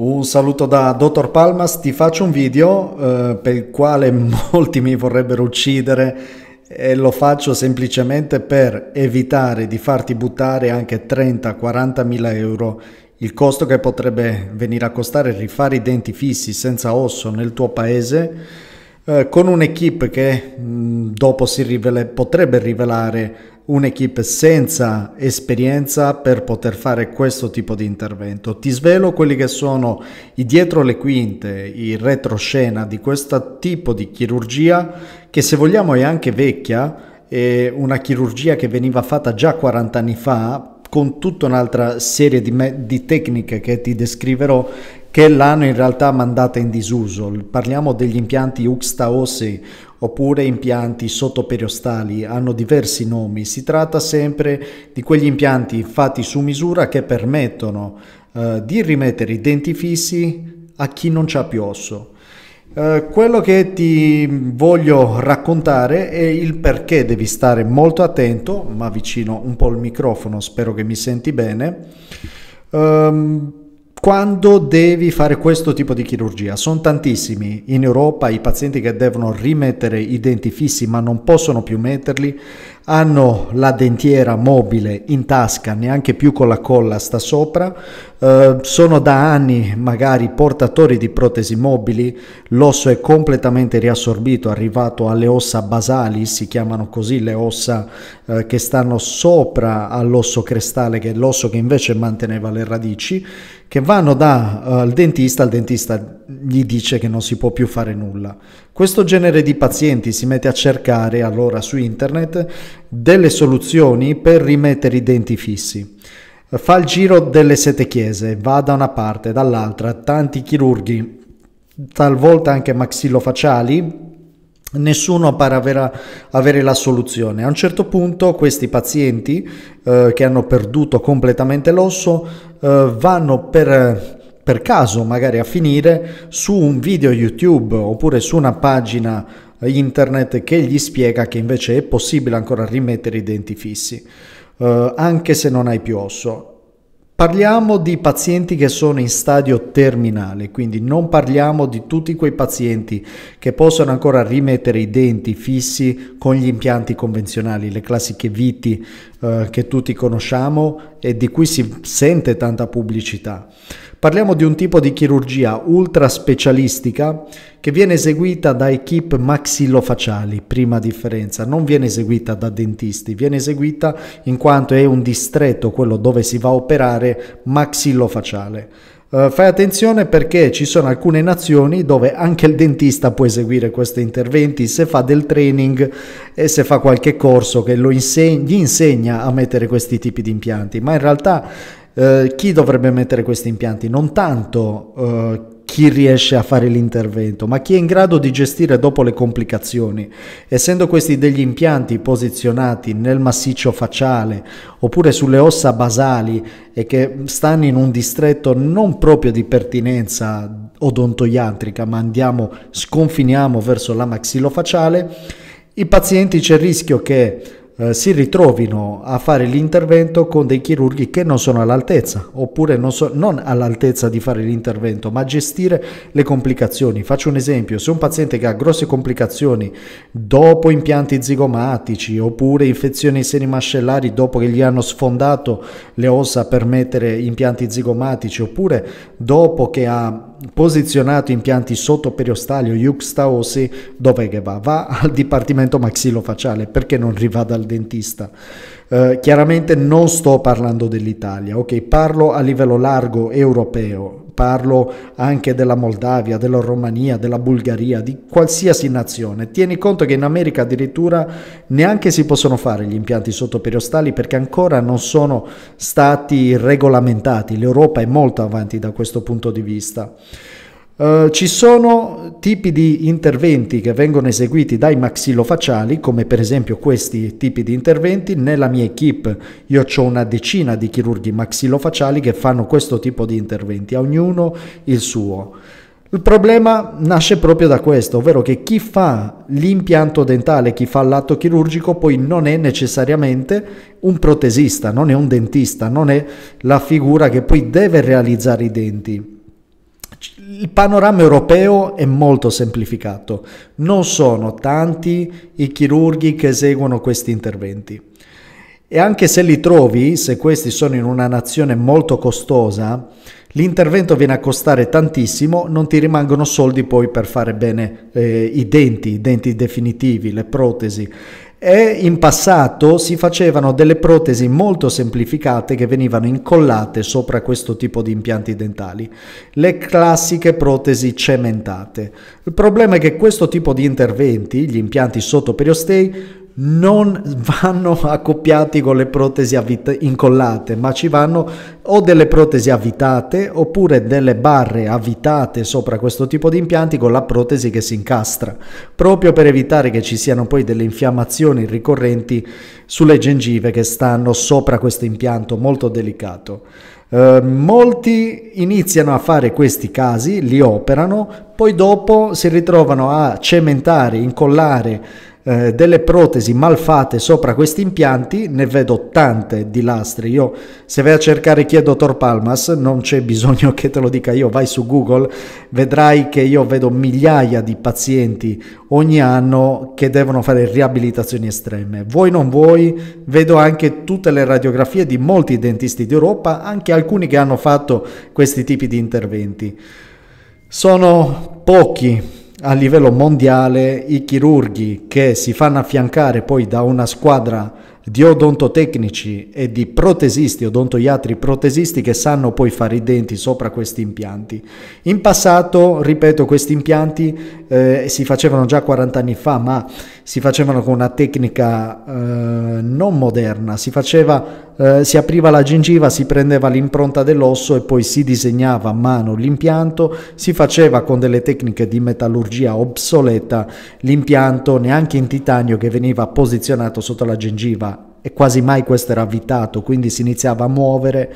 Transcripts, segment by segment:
Un saluto da Dottor Palmas, ti faccio un video eh, per il quale molti mi vorrebbero uccidere e lo faccio semplicemente per evitare di farti buttare anche 30-40 mila euro il costo che potrebbe venire a costare rifare i denti fissi senza osso nel tuo paese eh, con un'equipe che mh, mm, dopo si rivele, potrebbe rivelare un'equipe senza esperienza per poter fare questo tipo di intervento. Ti svelo quelli che sono i dietro le quinte, i retroscena di questo tipo di chirurgia che se vogliamo è anche vecchia, è una chirurgia che veniva fatta già 40 anni fa con tutta un'altra serie di, me- di tecniche che ti descriverò che l'hanno in realtà mandata in disuso. Parliamo degli impianti uxtaosi oppure impianti sottoperiostali hanno diversi nomi, si tratta sempre di quegli impianti fatti su misura che permettono eh, di rimettere i denti fissi a chi non ha più osso. Eh, quello che ti voglio raccontare è il perché devi stare molto attento, ma vicino un po' il microfono, spero che mi senti bene. Um, quando devi fare questo tipo di chirurgia? Sono tantissimi in Europa i pazienti che devono rimettere i denti fissi ma non possono più metterli, hanno la dentiera mobile in tasca, neanche più con la colla sta sopra, eh, sono da anni magari portatori di protesi mobili, l'osso è completamente riassorbito, arrivato alle ossa basali, si chiamano così le ossa eh, che stanno sopra all'osso crestale che è l'osso che invece manteneva le radici che vanno dal eh, uh, dentista, il dentista gli dice che non si può più fare nulla. Questo genere di pazienti si mette a cercare allora su internet delle soluzioni per rimettere i denti fissi. Fa il giro delle sette chiese, va da una parte, dall'altra, tanti chirurghi, talvolta anche maxillofaciali, Nessuno pare avere, avere la soluzione. A un certo punto questi pazienti eh, che hanno perduto completamente l'osso eh, vanno per per caso magari a finire su un video YouTube oppure su una pagina internet che gli spiega che invece è possibile ancora rimettere i denti fissi. Eh, anche se non hai più osso Parliamo di pazienti che sono in stadio terminale, quindi non parliamo di tutti quei pazienti che possono ancora rimettere i denti fissi con gli impianti convenzionali, le classiche viti eh, che tutti conosciamo e di cui si sente tanta pubblicità. Parliamo di un tipo di chirurgia ultra specialistica che viene eseguita da equip maxillofaciali, prima differenza, non viene eseguita da dentisti, viene eseguita in quanto è un distretto quello dove si va a operare maxillofaciale. Uh, eh, fai attenzione perché ci sono alcune nazioni dove anche il dentista può eseguire questi interventi se fa del training e se fa qualche corso che inseg- gli insegna a mettere questi tipi di impianti, ma in realtà eh, chi dovrebbe mettere questi impianti? Non tanto eh, chi riesce a fare l'intervento, ma chi è in grado di gestire dopo le complicazioni. Essendo questi degli impianti posizionati nel massiccio facciale oppure sulle ossa basali e che stanno in un distretto non proprio di pertinenza odontoiatrica, ma andiamo, sconfiniamo verso la maxillofacciale, i pazienti c'è il rischio che eh, si ritrovino a fare l'intervento con dei chirurghi che non sono all'altezza, oppure non, so, non all'altezza di fare l'intervento, ma gestire le complicazioni. Faccio un esempio, se un paziente che ha grosse complicazioni dopo impianti zigomatici, oppure infezioni ai seni mascellari dopo che gli hanno sfondato le ossa per mettere impianti zigomatici, oppure dopo che ha posizionato impianti sotto periostalio juxtaosi, dove che va? Va al dipartimento maxillofaciale, perché non rivada al dentista? Eh, chiaramente non sto parlando dell'Italia, ok? Parlo a livello largo europeo, parlo anche della Moldavia, della Romania, della Bulgaria, di qualsiasi nazione. Tieni conto che in America addirittura neanche si possono fare gli impianti sottoperiostali perché ancora non sono stati regolamentati. L'Europa è molto avanti da questo punto di vista. Eh, ci sono tipi di interventi che vengono eseguiti dai maxillofacciali, come per esempio questi tipi di interventi. Nella mia equip io ho una decina di chirurghi maxillofacciali che fanno questo tipo di interventi, a ognuno il suo. Il problema nasce proprio da questo, ovvero che chi fa l'impianto dentale, chi fa l'atto chirurgico, poi non è necessariamente un protesista, non è un dentista, non è la figura che poi deve realizzare i denti il panorama europeo è molto semplificato, non sono tanti i chirurghi che eseguono questi interventi. E anche se li trovi, se questi sono in una nazione molto costosa, l'intervento viene a costare tantissimo, non ti rimangono soldi poi per fare bene eh, i denti, i denti definitivi, le protesi e in passato si facevano delle protesi molto semplificate che venivano incollate sopra questo tipo di impianti dentali, le classiche protesi cementate. Il problema è che questo tipo di interventi, gli impianti sotto periostei, non vanno accoppiati con le protesi avvit- incollate, ma ci vanno o delle protesi avvitate oppure delle barre avvitate sopra questo tipo di impianti con la protesi che si incastra, proprio per evitare che ci siano poi delle infiammazioni ricorrenti sulle gengive che stanno sopra questo impianto molto delicato. Eh, molti iniziano a fare questi casi, li operano, poi dopo si ritrovano a cementare, incollare eh, delle protesi malfate sopra questi impianti, ne vedo tante di lastre. Io se vai a cercare chi è dottor Palmas, non c'è bisogno che te lo dica io, vai su Google, vedrai che io vedo migliaia di pazienti ogni anno che devono fare riabilitazioni estreme. Voi non vuoi, vedo anche tutte le radiografie di molti dentisti d'Europa, anche alcuni che hanno fatto questi tipi di interventi. Sono pochi a livello mondiale i chirurghi che si fanno affiancare poi da una squadra di odontotecnici e di protesisti, odontoiatri protesisti che sanno poi fare i denti sopra questi impianti. In passato, ripeto, questi impianti eh, si facevano già 40 anni fa, ma si facevano con una tecnica eh, non moderna, si, faceva, eh, si apriva la gengiva, si prendeva l'impronta dell'osso e poi si disegnava a mano l'impianto, si faceva con delle tecniche di metallurgia obsoleta l'impianto neanche in titanio che veniva posizionato sotto la gengiva e quasi mai questo era avvitato, quindi si iniziava a muovere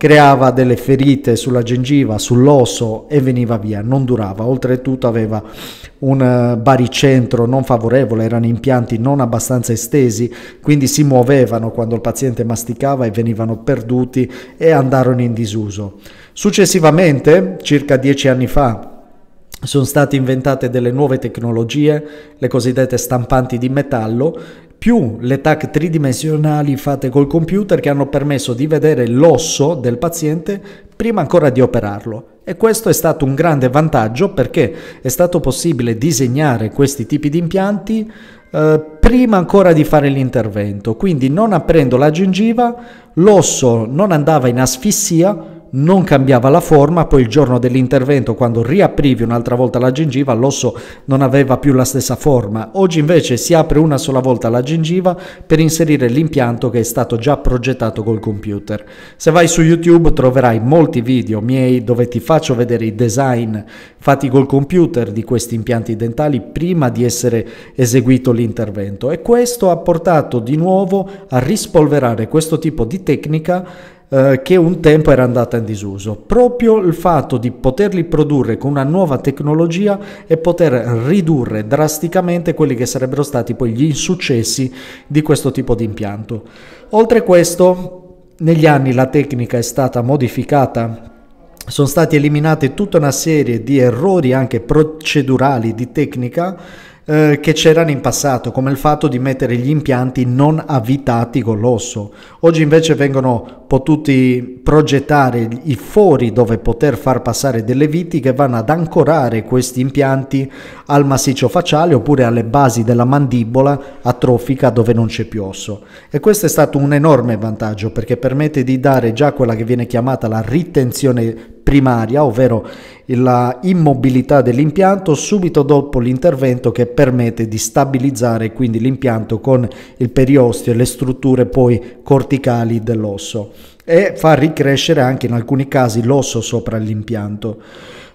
creava delle ferite sulla gengiva, sull'osso e veniva via, non durava. Oltretutto aveva un eh, baricentro non favorevole, erano impianti non abbastanza estesi, quindi si muovevano quando il paziente masticava e venivano perduti e andarono in disuso. Successivamente, circa dieci anni fa, sono state inventate delle nuove tecnologie, le cosiddette stampanti di metallo, più le TAC tridimensionali fatte col computer che hanno permesso di vedere l'osso del paziente prima ancora di operarlo. E questo è stato un grande vantaggio perché è stato possibile disegnare questi tipi di impianti eh, prima ancora di fare l'intervento. Quindi non aprendo la gengiva l'osso non andava in asfissia non cambiava la forma, poi il giorno dell'intervento quando riaprivi un'altra volta la gengiva l'osso non aveva più la stessa forma. Oggi invece si apre una sola volta la gengiva per inserire l'impianto che è stato già progettato col computer. Se vai su YouTube troverai molti video miei dove ti faccio vedere i design fatti col computer di questi impianti dentali prima di essere eseguito l'intervento e questo ha portato di nuovo a rispolverare questo tipo di tecnica eh, che un tempo era andata in disuso. Proprio il fatto di poterli produrre con una nuova tecnologia e poter ridurre drasticamente quelli che sarebbero stati poi gli insuccessi di questo tipo di impianto. Oltre a questo, negli anni la tecnica è stata modificata sono stati eliminate tutta una serie di errori anche procedurali di tecnica eh, che c'erano in passato, come il fatto di mettere gli impianti non avvitati con l'osso. Oggi invece vengono potuti progettare i fori dove poter far passare delle viti che vanno ad ancorare questi impianti al massiccio facciale oppure alle basi della mandibola atrofica dove non c'è più osso. E questo è stato un enorme vantaggio perché permette di dare già quella che viene chiamata la ritenzione primaria, ovvero la immobilità dell'impianto subito dopo l'intervento che permette di stabilizzare quindi l'impianto con il periostio e le strutture poi corticali dell'osso e fa ricrescere anche in alcuni casi l'osso sopra l'impianto.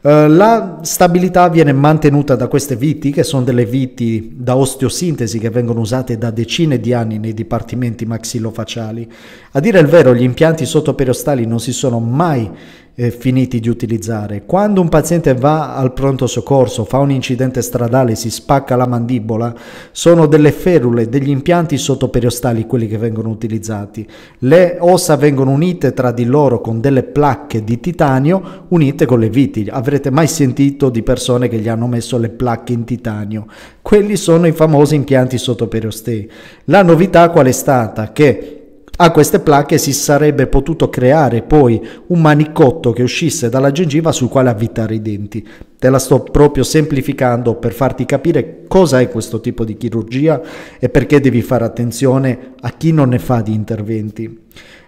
Eh, la stabilità viene mantenuta da queste viti, che sono delle viti da osteosintesi che vengono usate da decine di anni nei dipartimenti maxillofaciali. A dire il vero, gli impianti sottoperiostali non si sono mai eh, finiti di utilizzare. Quando un paziente va al pronto soccorso, fa un incidente stradale, si spacca la mandibola, sono delle ferule, degli impianti sottoperiostali quelli che vengono utilizzati. Le ossa vengono unite tra di loro con delle placche di titanio unite con le viti. Avrete mai sentito di persone che gli hanno messo le placche in titanio? Quelli sono i famosi impianti sottoperiostei. La novità qual è stata? Che a queste placche si sarebbe potuto creare poi un manicotto che uscisse dalla gengiva sul quale avvitare i denti. Te la sto proprio semplificando per farti capire cosa è questo tipo di chirurgia e perché devi fare attenzione a chi non ne fa di interventi.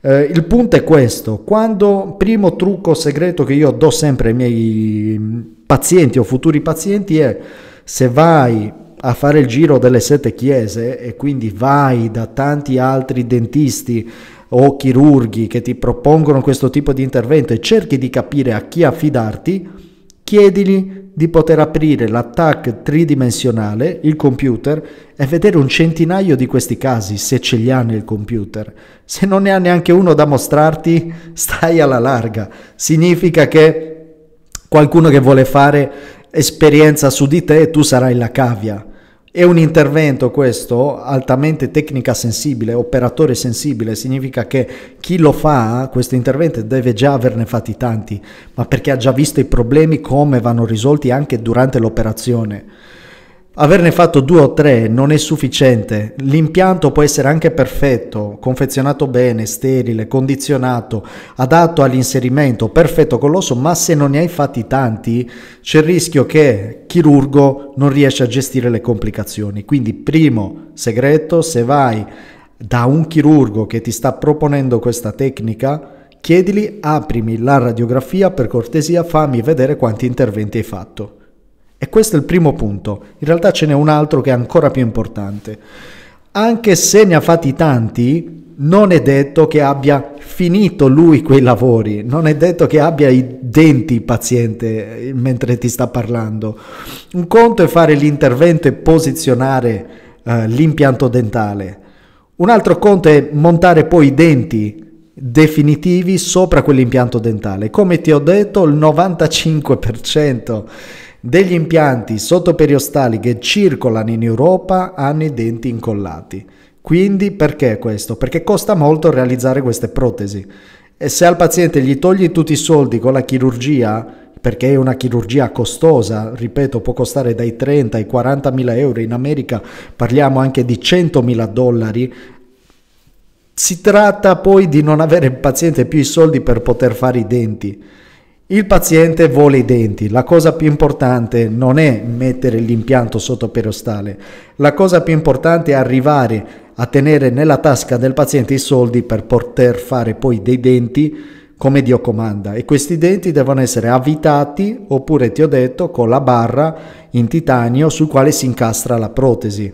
Eh, il punto è questo, quando primo trucco segreto che io do sempre ai miei mm, pazienti o futuri pazienti è se vai a fare il giro delle sette chiese e quindi vai da tanti altri dentisti o chirurghi che ti propongono questo tipo di intervento e cerchi di capire a chi affidarti, chiedili di poter aprire la tridimensionale, il computer, e vedere un centinaio di questi casi se ce li ha nel computer. Se non ne ha neanche uno da mostrarti, stai alla larga. Significa che qualcuno che vuole fare esperienza su di te e tu sarai la cavia. È un intervento questo altamente tecnica sensibile, operatore sensibile, significa che chi lo fa, questo intervento, deve già averne fatti tanti, ma perché ha già visto i problemi come vanno risolti anche durante l'operazione. Averne fatto due o tre non è sufficiente, l'impianto può essere anche perfetto, confezionato bene, sterile, condizionato, adatto all'inserimento, perfetto con l'osso, ma se non ne hai fatti tanti c'è il rischio che chirurgo non riesce a gestire le complicazioni. Quindi primo segreto, se vai da un chirurgo che ti sta proponendo questa tecnica, chiedili, aprimi la radiografia per cortesia, fammi vedere quanti interventi hai fatto. E questo è il primo punto. In realtà ce n'è un altro che è ancora più importante. Anche se ne ha fatti tanti, non è detto che abbia finito lui quei lavori, non è detto che abbia i denti il paziente mentre ti sta parlando. Un conto è fare l'intervento e posizionare eh, l'impianto dentale, un altro conto è montare poi i denti definitivi sopra quell'impianto dentale. Come ti ho detto, il 95% degli impianti sottoperiostali che circolano in Europa hanno i denti incollati. Quindi perché questo? Perché costa molto realizzare queste protesi. E se al paziente gli togli tutti i soldi con la chirurgia, perché è una chirurgia costosa, ripeto, può costare dai 30 ai 40 mila euro, in America parliamo anche di 100 mila dollari, si tratta poi di non avere il paziente più i soldi per poter fare i denti. Il paziente vuole i denti, la cosa più importante non è mettere l'impianto sotto sottoperostale, la cosa più importante è arrivare a tenere nella tasca del paziente i soldi per poter fare poi dei denti come Dio comanda e questi denti devono essere avvitati oppure ti ho detto con la barra in titanio sul quale si incastra la protesi.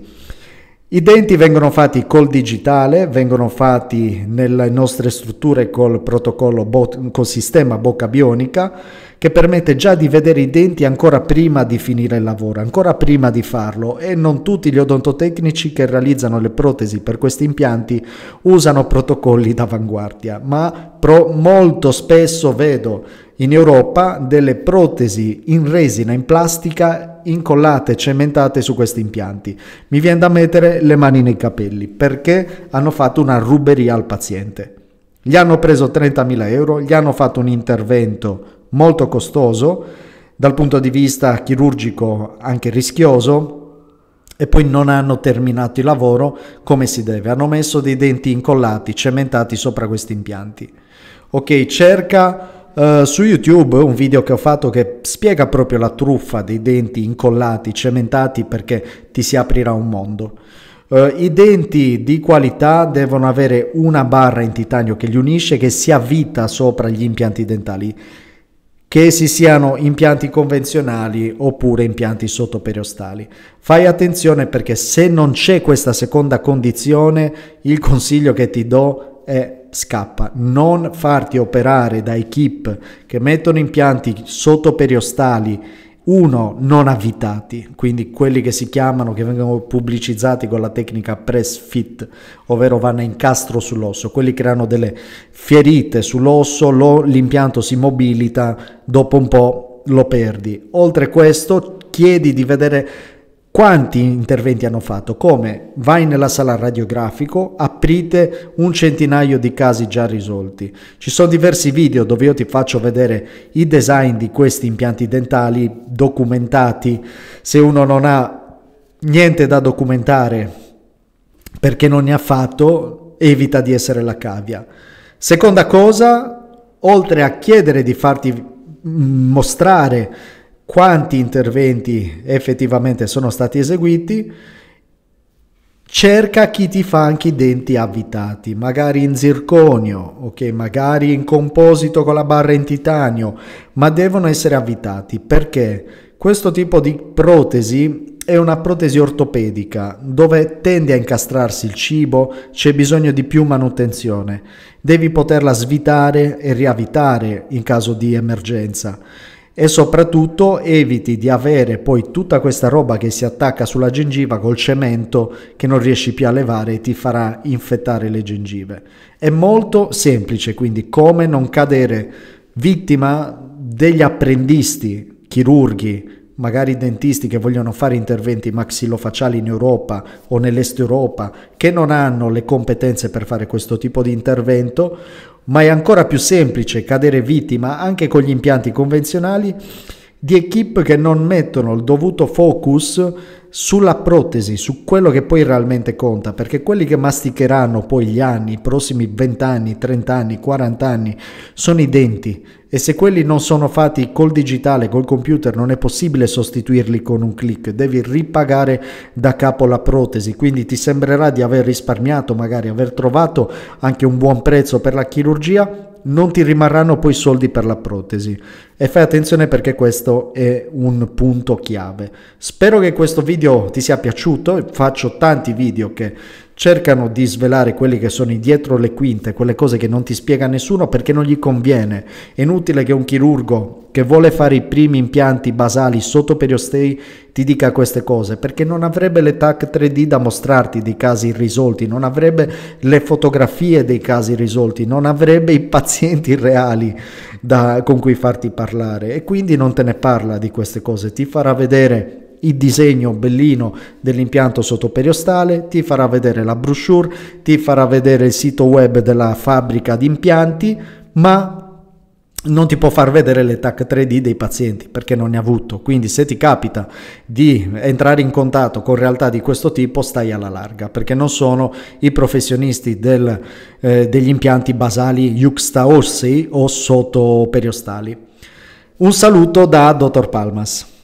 I denti vengono fatti col digitale, vengono fatti nelle nostre strutture col protocollo bo- col sistema bocca bionica che permette già di vedere i denti ancora prima di finire il lavoro, ancora prima di farlo e non tutti gli odontotecnici che realizzano le protesi per questi impianti usano protocolli d'avanguardia, ma pro- molto spesso vedo in Europa delle protesi in resina, in plastica, incollate, cementate su questi impianti. Mi viene da mettere le mani nei capelli perché hanno fatto una ruberia al paziente. Gli hanno preso 30.000 euro, gli hanno fatto un intervento molto costoso, dal punto di vista chirurgico anche rischioso, e poi non hanno terminato il lavoro come si deve. Hanno messo dei denti incollati, cementati sopra questi impianti. Ok, cerca Uh, su YouTube un video che ho fatto che spiega proprio la truffa dei denti incollati, cementati perché ti si aprirà un mondo. Uh, I denti di qualità devono avere una barra in titanio che li unisce che si avvita sopra gli impianti dentali, che si siano impianti convenzionali oppure impianti sottoperiostali. Fai attenzione perché se non c'è questa seconda condizione, il consiglio che ti do e scappa. Non farti operare da equip che mettono impianti sotto periostali, uno non avvitati, quindi quelli che si chiamano, che vengono pubblicizzati con la tecnica press fit, ovvero vanno a incastro sull'osso, quelli creano delle ferite sull'osso, lo, l'impianto si mobilita, dopo un po' lo perdi. Oltre questo chiedi di vedere quanti interventi hanno fatto, come vai nella sala radiografico, aprite un centinaio di casi già risolti. Ci sono diversi video dove io ti faccio vedere i design di questi impianti dentali documentati, se uno non ha niente da documentare perché non ne ha fatto, evita di essere la cavia. Seconda cosa, oltre a chiedere di farti mm, mostrare quanti interventi effettivamente sono stati eseguiti, cerca chi ti fa anche i denti avvitati, magari in zirconio, ok, magari in composito con la barra in titanio, ma devono essere avvitati perché questo tipo di protesi è una protesi ortopedica dove tende a incastrarsi il cibo, c'è bisogno di più manutenzione. Devi poterla svitare e riavitare in caso di emergenza e soprattutto eviti di avere poi tutta questa roba che si attacca sulla gengiva col cemento che non riesci più a levare e ti farà infettare le gengive. È molto semplice, quindi come non cadere vittima degli apprendisti chirurghi magari i dentisti che vogliono fare interventi maxillofaciali in Europa o nell'est Europa, che non hanno le competenze per fare questo tipo di intervento, ma è ancora più semplice cadere vittima anche con gli impianti convenzionali di equip che non mettono il dovuto focus sulla protesi, su quello che poi realmente conta, perché quelli che masticheranno poi gli anni, i prossimi 20 anni, 30 anni, 40 anni, sono i denti e se quelli non sono fatti col digitale, col computer, non è possibile sostituirli con un click, devi ripagare da capo la protesi, quindi ti sembrerà di aver risparmiato, magari aver trovato anche un buon prezzo per la chirurgia, non ti rimarranno poi soldi per la protesi. E fai attenzione perché questo è un punto chiave. Spero che questo video ti sia piaciuto, faccio tanti video che cercano di svelare quelli che sono dietro le quinte, quelle cose che non ti spiega nessuno perché non gli conviene. È inutile che un chirurgo che vuole fare i primi impianti basali sotto periostei ti dica queste cose perché non avrebbe le TAC 3D da mostrarti dei casi irrisolti, non avrebbe le fotografie dei casi risolti, non avrebbe i pazienti reali da, con cui farti parlare e quindi non te ne parla di queste cose, ti farà vedere il disegno bellino dell'impianto sottoperiostale, ti farà vedere la brochure, ti farà vedere il sito web della fabbrica di impianti, ma non ti può far vedere le TAC 3D dei pazienti perché non ne ha avuto. Quindi se ti capita di entrare in contatto con realtà di questo tipo, stai alla larga perché non sono i professionisti del, eh, degli impianti basali juxta juxtaossei o sottoperiostali. Un saluto da Dottor Palmas.